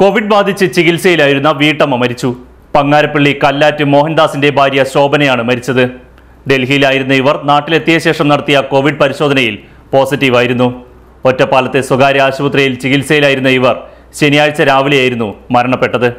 Covid ബാധിച്ച് ചികിത്സയിലായിരുന്ന വീട്ടമ്മ മരിച്ചു പങ്ങാരപ്പള്ളി കല്ലാറ്റ് മോഹൻദാസിന്റെ ഭാര്യ ശോഭനയാണ് മരിച്ചത് ഡൽഹിയിലായിരുന്ന ഇവർ നാട്ടിലെത്തിയ ശേഷം നടത്തിയ കോവിഡ് പരിശോധനയിൽ പോസിറ്റീവായിരുന്നു ഒറ്റപ്പാലത്തെ സ്വകാര്യ ആശുപത്രിയിൽ ചികിത്സയിലായിരുന്ന ഇവർ ശനിയാഴ്ച രാവിലെയായിരുന്നു മരണപ്പെട്ടത്